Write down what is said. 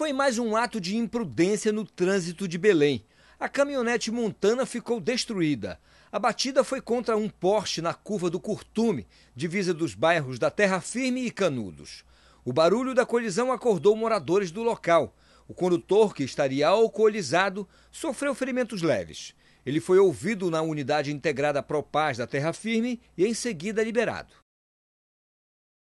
Foi mais um ato de imprudência no trânsito de Belém. A caminhonete montana ficou destruída. A batida foi contra um poste na curva do Curtume, divisa dos bairros da Terra Firme e Canudos. O barulho da colisão acordou moradores do local. O condutor, que estaria alcoolizado, sofreu ferimentos leves. Ele foi ouvido na unidade integrada Propaz da Terra Firme e em seguida liberado.